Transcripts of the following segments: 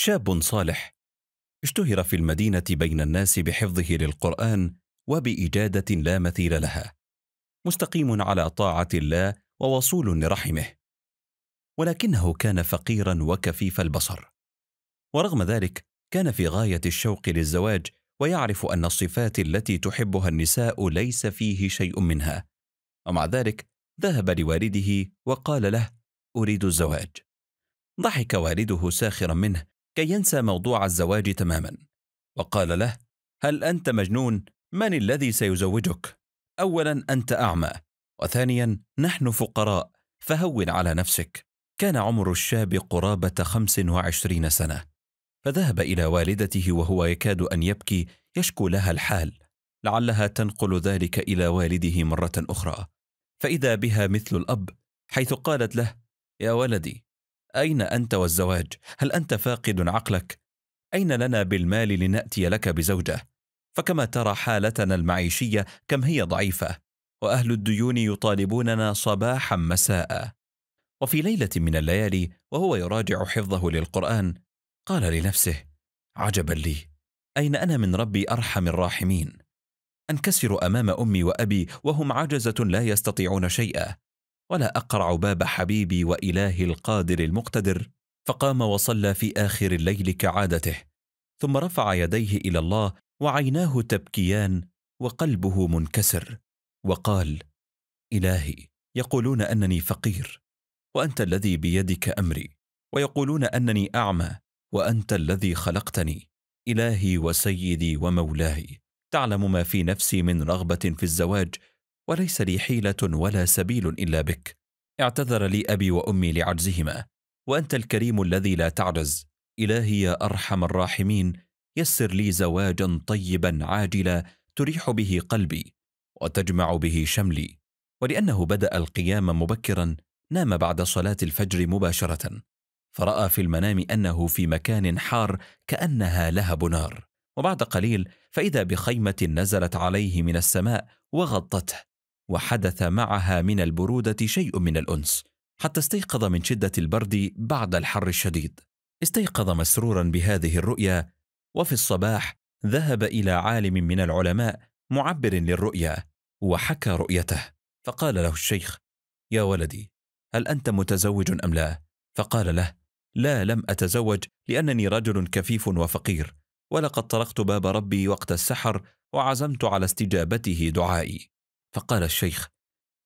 شاب صالح اشتهر في المدينه بين الناس بحفظه للقران وباجاده لا مثيل لها مستقيم على طاعه الله ووصول لرحمه ولكنه كان فقيرا وكفيف البصر ورغم ذلك كان في غايه الشوق للزواج ويعرف ان الصفات التي تحبها النساء ليس فيه شيء منها ومع ذلك ذهب لوالده وقال له اريد الزواج ضحك والده ساخرا منه كي ينسى موضوع الزواج تماما وقال له هل انت مجنون من الذي سيزوجك اولا انت اعمى وثانيا نحن فقراء فهون على نفسك كان عمر الشاب قرابه خمس وعشرين سنه فذهب الى والدته وهو يكاد ان يبكي يشكو لها الحال لعلها تنقل ذلك الى والده مره اخرى فاذا بها مثل الاب حيث قالت له يا ولدي اين انت والزواج هل انت فاقد عقلك اين لنا بالمال لناتي لك بزوجه فكما ترى حالتنا المعيشيه كم هي ضعيفه واهل الديون يطالبوننا صباحا مساء وفي ليله من الليالي وهو يراجع حفظه للقران قال لنفسه عجبا لي اين انا من ربي ارحم الراحمين انكسر امام امي وابي وهم عجزه لا يستطيعون شيئا ولا اقرع باب حبيبي والهي القادر المقتدر فقام وصلى في اخر الليل كعادته ثم رفع يديه الى الله وعيناه تبكيان وقلبه منكسر وقال الهي يقولون انني فقير وانت الذي بيدك امري ويقولون انني اعمى وانت الذي خلقتني الهي وسيدي ومولاي تعلم ما في نفسي من رغبه في الزواج وليس لي حيلة ولا سبيل إلا بك اعتذر لي أبي وأمي لعجزهما وأنت الكريم الذي لا تعجز إلهي يا أرحم الراحمين يسر لي زواجا طيبا عاجلا تريح به قلبي وتجمع به شملي ولأنه بدأ القيام مبكرا نام بعد صلاة الفجر مباشرة فرأى في المنام أنه في مكان حار كأنها لهب نار وبعد قليل فإذا بخيمة نزلت عليه من السماء وغطته وحدث معها من البرودة شيء من الأنس حتى استيقظ من شدة البرد بعد الحر الشديد استيقظ مسرورا بهذه الرؤيا وفي الصباح ذهب إلى عالم من العلماء معبر للرؤيا وحكى رؤيته فقال له الشيخ يا ولدي هل أنت متزوج أم لا؟ فقال له لا لم أتزوج لأنني رجل كفيف وفقير ولقد طرقت باب ربي وقت السحر وعزمت على استجابته دعائي فقال الشيخ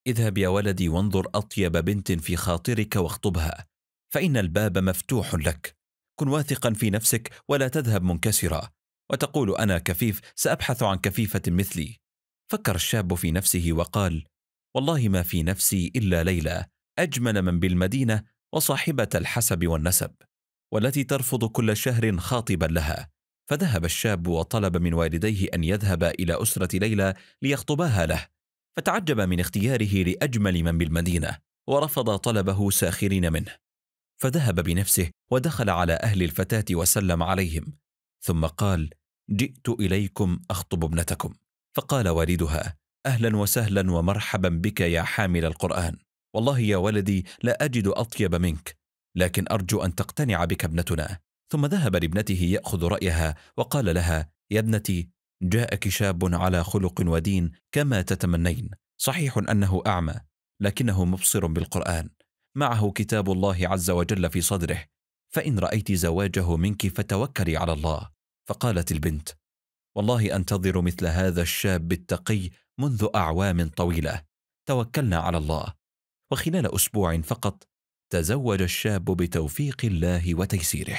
اذهب يا ولدي وانظر اطيب بنت في خاطرك واخطبها فان الباب مفتوح لك كن واثقا في نفسك ولا تذهب منكسرا وتقول انا كفيف سابحث عن كفيفه مثلي فكر الشاب في نفسه وقال والله ما في نفسي الا ليلى اجمل من بالمدينه وصاحبه الحسب والنسب والتي ترفض كل شهر خاطبا لها فذهب الشاب وطلب من والديه ان يذهب الى اسره ليلى ليخطباها له فتعجب من اختياره لأجمل من بالمدينة ورفض طلبه ساخرين منه فذهب بنفسه ودخل على أهل الفتاة وسلم عليهم ثم قال جئت إليكم أخطب ابنتكم فقال والدها أهلا وسهلا ومرحبا بك يا حامل القرآن والله يا ولدي لا أجد أطيب منك لكن أرجو أن تقتنع بك ابنتنا ثم ذهب لابنته يأخذ رأيها وقال لها يا ابنتي جاءك شاب على خلق ودين كما تتمنين صحيح انه اعمى لكنه مبصر بالقران معه كتاب الله عز وجل في صدره فان رايت زواجه منك فتوكلي على الله فقالت البنت والله انتظر مثل هذا الشاب التقي منذ اعوام طويله توكلنا على الله وخلال اسبوع فقط تزوج الشاب بتوفيق الله وتيسيره